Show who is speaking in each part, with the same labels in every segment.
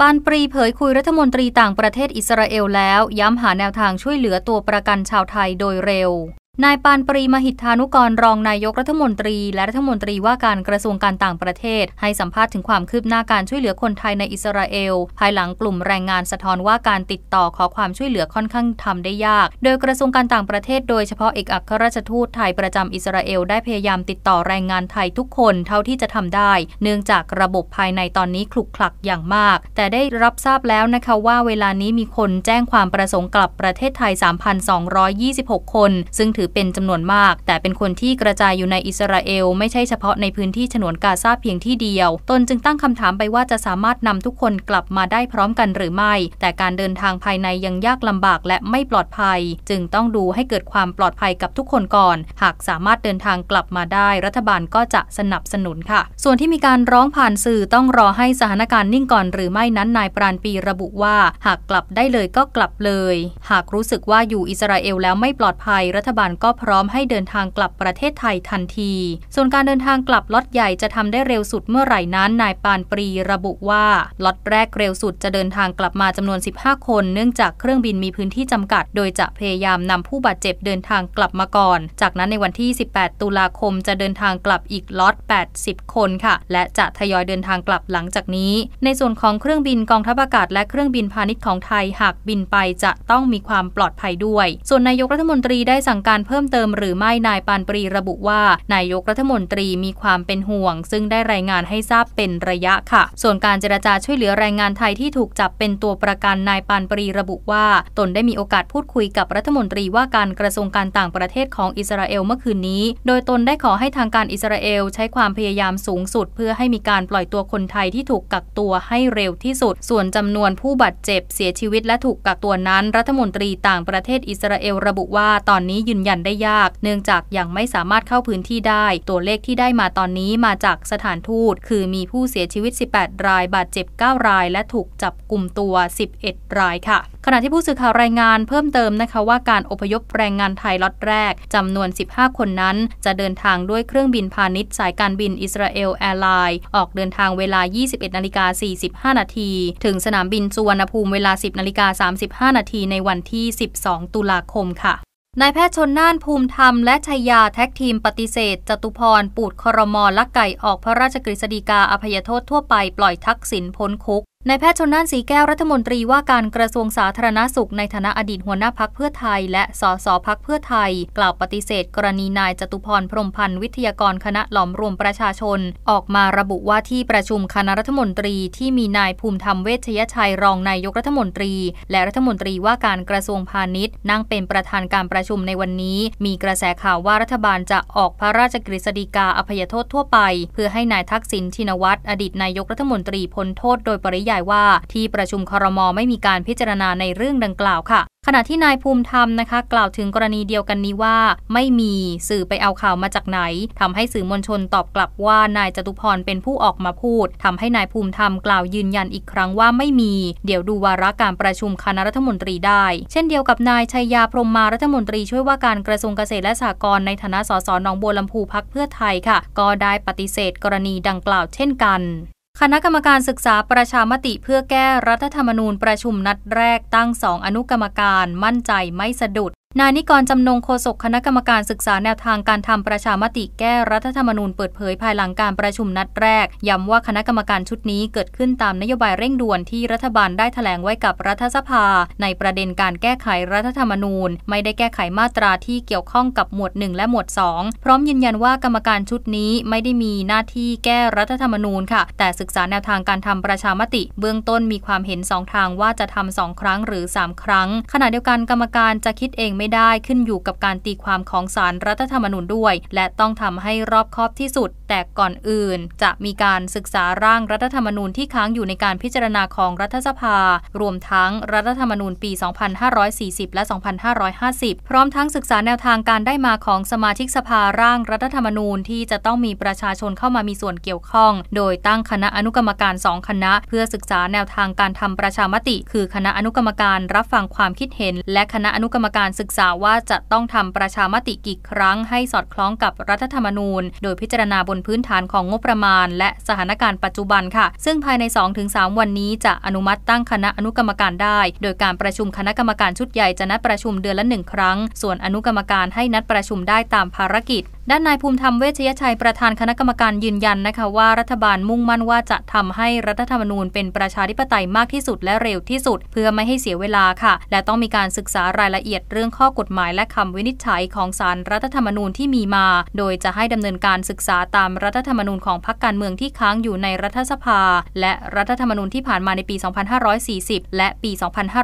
Speaker 1: ปานปรีเผยคุยรัฐมนตรีต่างประเทศอิสราเอลแล้ว ย้ำหาแนวทางช่วยเหลือตัวประกันชาวไทยโดยเร็วนายปานปรีมหิทธานุกรรองนายกรัฐมนตรีและรัฐมนตรีว่าการกระทรวงการต่างประเทศ ให้สัมภาษณ์ถึงความคืบหน้าการช่วยเหลือคนไทยในอิสราเอล ภายหลังกลุ่มแรงงานสะท้อนว่าการติดต่อขอความช่วยเหลือค่อนข้างทำได้ยาก โดยกระทรวงการต่างประเทศ โดยเฉพาะเอกอัครราชทูตไทยประจำอิสราเอลได้พยายามติดต่อแรงงานไทยทุกคนเท่าที่จะทำได้ เนื่องจากระบบภายในตอนนี้คลุกคลักอย่างมาก แต่ได้รับทราบแล้วนะคะว่าเวลานี้มีคนแจ้งความประสงค์กลับประเทศไทย 3,226 คน ซึ่งถือือเป็นจำนวนมาก แต่เป็นคนที่กระจายอยู่ในอิสราเอลไม่ใช่เฉพาะในพื้นที่ฉนวนกาซาเพียงที่เดียว ตนจึงตั้งคำถามไปว่าจะสามารถนำทุกคนกลับมาได้พร้อมกันหรือไม่ แต่การเดินทางภายในยังยากลำบากและไม่ปลอดภัย จึงต้องดูให้เกิดความปลอดภัยกับทุกคนก่อน หากสามารถเดินทางกลับมาได้ รัฐบาลก็จะสนับสนุนค่ะ ส่วนที่มีการร้องผ่านสื่อต้องรอให้สถานการณ์นิ่งก่อน หรือไม่นั้นนายปราณปีระบุว่า หากกลับได้เลยก็กลับเลย หากรู้สึกว่าอยู่อิสราเอลแล้วไม่ปลอดภัยรัฐบาลก็พร้อมให้เดินทางกลับประเทศไทยทันที ส่วนการเดินทางกลับล็อตใหญ่จะทำได้เร็วสุดเมื่อไหร่นั้น นายปานปรีระบุว่าล็อตแรกเร็วสุดจะเดินทางกลับมาจำนวน 15 คน เนื่องจากเครื่องบินมีพื้นที่จำกัด โดยจะพยายามนำผู้บาดเจ็บเดินทางกลับมาก่อน จากนั้นในวันที่ 18 ตุลาคมจะเดินทางกลับอีกล็อต 80 คนค่ะ และจะทยอยเดินทางกลับหลังจากนี้ ในส่วนของเครื่องบินกองทัพอากาศ และเครื่องบินพาณิชย์ของไทยหากบินไปจะต้องมีความปลอดภัยด้วย ส่วนนายกรัฐมนตรีได้สั่งการเพิ่มเติมหรือไม่นายปานปรีระบุว่า นายกรัฐมนตรีมีความเป็นห่วง ซึ่งได้รายงานให้ทราบเป็นระยะค่ะ ส่วนการเจรจาช่วยเหลือแรงงานไทยที่ถูกจับเป็นตัวประกันนายปานปรีระบุว่า ตนได้มีโอกาสพูดคุยกับรัฐมนตรีว่าการกระทรวงการต่างประเทศของอิสราเอลเมื่อคืนนี้ โดยตนได้ขอให้ทางการอิสราเอลใช้ความพยายามสูงสุด เพื่อให้มีการปล่อยตัวคนไทยที่ถูกกักตัวให้เร็วที่สุด ส่วนจำนวนผู้บาดเจ็บเสียชีวิต และถูกกักตัวนั้น รัฐมนตรีต่างประเทศอิสราเอลระบุว่า ตอนนี้ยืนยันันได้ยาก เนื่องจากยังไม่สามารถเข้าพื้นที่ได้ ตัวเลขที่ได้มาตอนนี้มาจากสถานทูต คือมีผู้เสียชีวิต 18 ราย บาดเจ็บ 9 ราย และถูกจับกลุ่มตัว 11 รายค่ะ ขณะที่ผู้สื่อข่าวรายงานเพิ่มเติมนะคะ ว่าการอพยพแรงงานไทยล็อตแรกจำนวน 15 คนนั้นจะเดินทางด้วยเครื่องบินพาณิชย์ สายการบินอิสราเอลแอร์ไลน์ ออกเดินทางเวลา 21 นาฬิกา 45 นาที ถึงสนามบินสุวรรณภูมิเวลา 10 นาฬิกา 35 นาทีในวันที่ 12 ตุลาคมค่ะนายแพทย์ชนน่านภูมิธรรมและชัยยาแท็กทีมปฏิเสธ จตุพรปูดครมลักไก่ออกพระราชกฤษฎีกาอภัยโทษทั่วไปปล่อยทักษิณพ้นคุกนายแพทย์ชนน่านสีแก้ว รัฐมนตรีว่าการกระทรวงสาธารณาสุข ในฐานะอดีตหัวหน้าพักเพื่อไทย และสสพักเพื่อไทย กล่าวปฏิเสธ กรณีนายจตุพร พรมพันธ์วิทยากรคณะหลอมรวมประชาชน ออกมาระบุว่าที่ประชุมคณะรัฐมนตรีที่มีนายภูมิธรรมเวชยชัยรองนายกรัฐมนตรี และรัฐมนตรีว่าการกระทรวงพาณิชย์นั่งเป็นประธานการประชุมในวันนี้ มีกระแสข่าวว่ารัฐบาลจะออกพระราชกฤษฎีกาอภัยโทษทั่วไป เพื่อให้นายทักษิณชินวัตรอดีตนายกรัฐมนตรีพ้นโทษ โดยปริยายว่า ที่ประชุมครมไม่มีการพิจารณาในเรื่องดังกล่าวค่ะ ขณะที่นายภูมิธรรมนะคะ กล่าวถึงกรณีเดียวกันนี้ว่า ไม่มีสื่อไปเอาข่าวมาจากไหน ทำให้สื่อมวลชนตอบกลับว่านายจตุพรเป็นผู้ออกมาพูด ทำให้นายภูมิธรรมกล่าวยืนยันอีกครั้งว่าไม่มี เดี๋ยวดูวาระการประชุมคณะรัฐมนตรีได้ เช่นเดียวกับนายชัยยาพรมมารัฐมนตรีช่วยว่าการกระทรวงเกษตรและสหกรณ์ในฐานะสสหนองบัวลำพูพักเพื่อไทยค่ะ ก็ได้ปฏิเสธกรณีดังกล่าวเช่นกันคณะกรรมการศึกษาประชามติเพื่อแก้รัฐธรรมนูญประชุมนัดแรกตั้งสองอนุกรรมการมั่นใจไม่สะดุดนายนิกรจำนงโฆษกคณะกรรมการศึกษาแนวทางการทำประชามติ แก้รัฐธรรมนูญ เปิดเผย ภายหลังการประชุมนัดแรกย้ำว่าคณะกรรมการชุดนี้ เกิดขึ้นตามนโยบายเร่งด่วนที่รัฐบาลได้ถแถลงไว้กับรัฐสภา ในประเด็นการแก้ไขรัฐธรรมนูญ ไม่ได้แก้ไขมาตราที่เกี่ยวข้องกับหมวด 1 และหมวด2 พร้อมยืนยันว่ากรรมการชุดนี้ไม่ได้มีหน้าที่แก้รัฐธรรมนูญค่ะ แต่ศึกษาแนวทางการทำประชามติ เบื้องต้นมีความเห็น2ทางว่าจะทำสองครั้งหรือ 3 ครั้ง ขณะเดียวกันกรรมการจะคิดเองไม่ไม่ได้ขึ้นอยู่กับการตีความของสารรัฐธรรมนูญด้วย และต้องทำให้รอบคอบที่สุดแต่ก่อนอื่น จะมีการศึกษาร่างรัฐธรรมนูญที่ค้างอยู่ในการพิจารณาของรัฐสภา รวมทั้งรัฐธรรมนูญปี 2540 และ 2550 พร้อมทั้งศึกษาแนวทางการได้มาของสมาชิกสภาร่างรัฐธรรมนูญที่จะต้องมีประชาชนเข้ามามีส่วนเกี่ยวข้อง โดยตั้งคณะอนุกรรมการ2คณะ เพื่อศึกษาแนวทางการทำประชามติ คือคณะอนุกรรมการรับฟังความคิดเห็น และคณะอนุกรรมการศึกษาว่าจะต้องทำประชามติกี่ครั้ง ให้สอดคล้องกับรัฐธรรมนูญ โดยพิจารณาบนนพื้นฐานของงบประมาณ และสถานการณ์ปัจจุบันค่ะ ซึ่งภายใน 2-3 วันนี้จะอนุมัติตั้งคณะอนุกรรมการได้ โดยการประชุมคณะกรรมการชุดใหญ่จะนัดประชุมเดือนละหนึ่งครั้ง ส่วนอนุกรรมการให้นัดประชุมได้ตามภารกิจด้านนายภูมิธรรมเวชยชัยประธานคณะกรรมการยืนยันนะคะว่ารัฐบาลมุ่งมั่นว่าจะทำให้รัฐธรรมนูญเป็นประชาธิปไตยมากที่สุดและเร็วที่สุด เพื่อไม่ให้เสียเวลา ค่ะ และต้องมีการศึกษารายละเอียด เรื่องข้อกฎหมาย และคำวินิจฉัยของสารรัฐธรรมนูญที่มีมา โดยจะให้ดำเนินการศึกษาตามรัฐธรรมนูญของพรรคการเมืองที่ค้างอยู่ในรัฐสภา และรัฐธรรมนูญที่ผ่านมาในปี 2540 และปี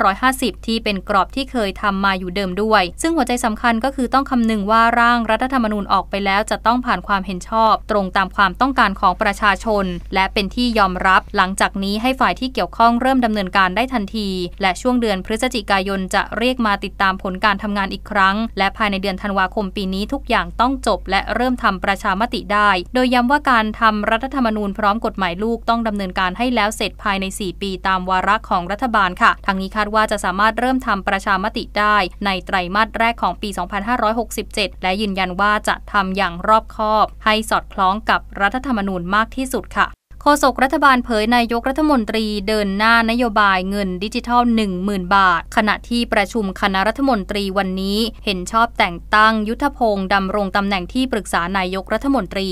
Speaker 1: 2550 ที่เป็นกรอบที่เคยทำมาอยู่เดิมด้วย ซึ่งหัวใจสำคัญก็คือต้องคำนึงว่าร่างรัฐธรรมนูญออกไปแล้วจะต้องผ่านความเห็นชอบ ตรงตามความต้องการของประชาชน และเป็นที่ยอมรับ หลังจากนี้ให้ฝ่ายที่เกี่ยวข้องเริ่มดำเนินการได้ทันที และช่วงเดือนพฤศจิกายน จะเรียกมาติดตามผลการทำงานอีกครั้ง และภายในเดือนธันวาคมปีนี้ทุกอย่างต้องจบ และเริ่มทำประชามติได้ โดยย้าว่าการทำรัฐธรรมนูญพร้อมกฎหมายลูกต้องดำเนินการให้แล้วเสร็จภายใน 4 ปีตามวาระของรัฐบาลค่ะทางนี้คาดว่าจะสามารถเริ่มทำประชามติได้ ในไตรมาสแรกของปี 2567 และยืนยันว่าจะทำำอย่างรอบคอบให้สอดคล้องกับรัฐธรรมนูญมากที่สุดค่ะ โฆษกรัฐบาลเผยนายกรัฐมนตรี เดินหน้านโยบายเงินดิจิทัล 10,000 บาท ขณะที่ประชุมคณะรัฐมนตรีวันนี้ เห็นชอบแต่งตั้งยุทธพงศ์ดำรงตำแหน่งที่ปรึกษานายกรัฐมนตรี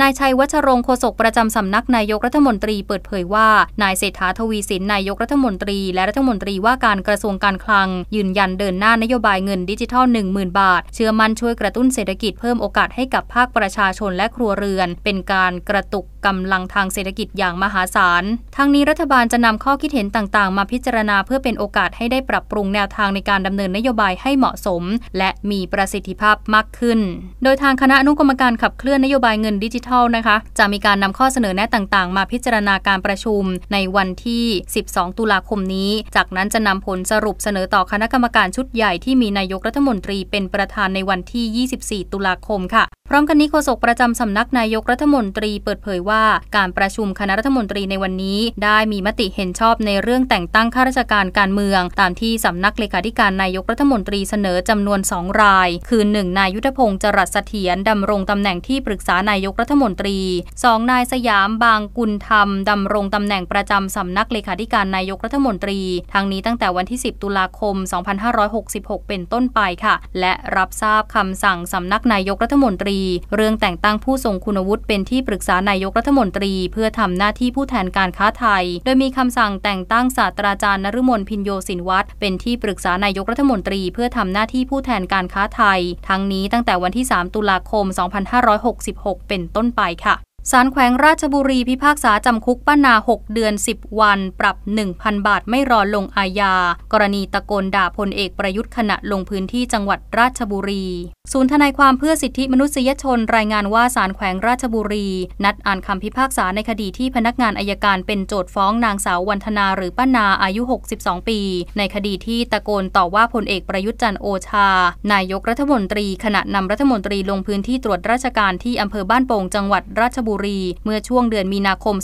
Speaker 1: นายชัยวัชรงคโฆษกประจำสำนักนายกรัฐมนตรีเปิดเผยว่า นายเศรษฐาทวีสินนายกรัฐมนตรีและรัฐมนตรีว่าการกระทรวงการคลังยืนยันเดินหน้านโยบายเงินดิจิทัล 10,000 บาท เชื่อมั่นช่วยกระตุ้นเศรษฐกิจเพิ่มโอกาสให้กับภาคประชาชนและครัวเรือน เป็นการกระตุกกำลังทางเศรษฐกิจอย่างมหาศาล ทางนี้รัฐบาลจะนำข้อคิดเห็นต่างๆ มาพิจารณาเพื่อเป็นโอกาสให้ได้ปรับปรุงแนวทางในการดำเนินนโยบายให้เหมาะสม และมีประสิทธิภาพมากขึ้น โดยทางคณะอนุกรรมการขับเคลื่อนนโยบายเงินดิจิทัลนะคะ จะมีการนำข้อเสนอแนะต่างๆ มาพิจารณาการประชุมในวันที่ 12 ตุลาคมนี้ จากนั้นจะนำผลสรุปเสนอต่อคณะกรรมการชุดใหญ่ที่มีนายกรัฐมนตรี เป็นประธานในวันที่ 24 ตุลาคมค่ะพร้อมกันนี้โฆษกประจำสำนักนายกรัฐมนตรีเปิดเผยว่า การประชุมคณะรัฐมนตรีในวันนี้ ได้มีมติเห็นชอบในเรื่องแต่งตั้งข้าราชการการเมือง ตามที่สำนัก เลขาธิการนายกรัฐมนตรีเสนอจำนวน 2 ราย คือ 1 นายยุทธพงศ์จรัสเสถียรดำรงตำแหน่งที่ปรึกษานายกรัฐมนตรี 2 นายสยาม บางกุลธรรมดำรงตำแหน่งประจำสำนักเลขาธิการนายกรัฐมนตรีทั้งนี้ตั้งแต่วันที่ 10 ตุลาคม 2566 เป็นต้นไปค่ะ และรับทราบคำสั่งสำนักนายกรัฐมนตรีีเรื่องแต่งตั้งผู้ทรงคุณวุฒิเป็นที่ปรึกษานายกรัฐมนตรีเพื่อทำหน้าที่ผู้แทนการค้าไทย โดยมีคำสั่งแต่งตั้งศาสตราจารย์นฤมลพินโยสินวัตรเป็นที่ปรึกษานายกรัฐมนตรีเพื่อทำหน้าที่ผู้แทนการค้าไทย ทั้งนี้ตั้งแต่วันที่ 3 ตุลาคม 2566 เป็นต้นไปค่ะศาลแขวงราชบุรีพิพากษา จำคุกป้านา 6 เดือน 10 วัน ปรับ 1,000 บาทไม่รอลงอาญากรณีตะโกนด่าพลเอกประยุทธ์ขณะลงพื้นที่จังหวัดราชบุรี ศูนย์ทนายความเพื่อสิทธิมนุษยชนรายงานว่าศาลแขวงราชบุรี นัดอ่านคำพิพากษาในคดีที่พนักงานอายการเป็นโจทฟ้องนางสาววันธนาหรือป้านาอายุ 62 ปี ในคดีที่ตะโกนต่อว่าพลเอกประยุทธ์จันโอชา นายกรัฐมนตรีขณะนำรัฐมนตรีลงพื้นที่ตรวจราชการที่อำเภอบ้านโป่งจังหวัดราชบุรีบุรีเมื่อช่วงเดือนมีนาคม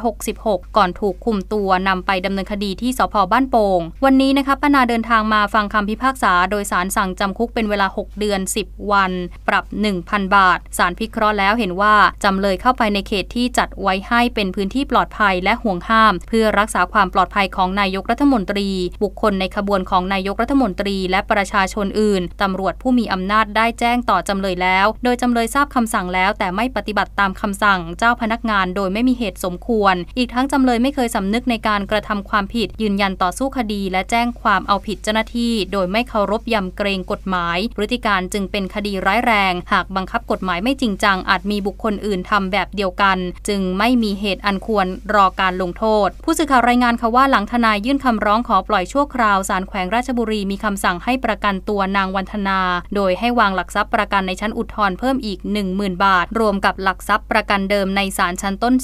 Speaker 1: 2566 ก่อนถูกคุมตัว นำไปดำเนินคดีที่สพบ้านโป่ง วันนี้นะคะป้านาเดินทางมาฟังคำพิพากษา โดยสารสั่งจำคุกเป็นเวลา 6 เดือน 10 วัน ปรับ 1,000 บาท สารพิเคราะห์แล้วเห็นว่า จำเลยเข้าไปในเขตที่จัดไว้ให้เป็นพื้นที่ปลอดภัยและห่วงห้าม เพื่อรักษาความปลอดภัยของนายกรัฐมนตรี บุคคลในขบวนของนายกรัฐมนตรีและประชาชนอื่น ตำรวจผู้มีอำนาจได้แจ้งต่อจำเลยแล้ว โดยจำเลยทราบคำสั่งแล้ว แต่ไม่ปฏิบัติตามคำำสั่งเจ้าพนักงานโดยไม่มีเหตุสมควร อีกทั้งจำเลยไม่เคยสำนึกในการกระทำความผิดยืนยันต่อสู้คดีและแจ้งความเอาผิดเจ้าหน้าที่ โดยไม่เคารพยำเกรงกฎหมายพฤติการจึงเป็นคดีร้ายแรง หากบังคับกฎหมายไม่จริงจัง อาจมีบุคคลอื่นทำแบบเดียวกัน จึงไม่มีเหตุอันควรรอการลงโทษ ผู้สื่อข่าวรายงานค่ะว่าหลังทนายยื่นคำร้องขอปล่อยชั่วคราวสารแขวงราชบุรีมีคำสั่งให้ประกันตัวนางวันธนา โดยให้วางหลักทรัพย์ประกันในชั้นอุทธรณ์เพิ่มอีก10,000 บาท รวมกับหลักทรัพย์ประกันเดิมในศาลชั้นต้น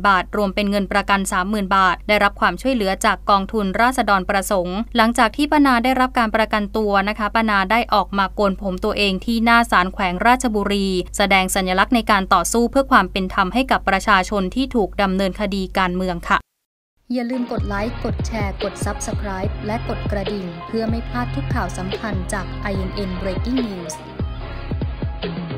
Speaker 1: 20,000 บาท รวมเป็นเงินประกัน 30,000 บาท ได้รับความช่วยเหลือจากกองทุนราษฎรประสงค์ หลังจากที่ปนาได้รับการประกันตัวนะคะ ปนาได้ออกมาโกนผมตัวเองที่หน้าศาลแขวงราชบุรี แสดงสัญลักษณ์ในการต่อสู้เพื่อความเป็นธรรมให้กับประชาชนที่ถูก ดำเนินคดีการเมืองค่ะ อย่าลืมกดไลค์ กดแชร์ กด Subscribe และกดกระดิ่ง เพื่อไม่พลาดทุกข่าวสำคัญจาก INN Breaking News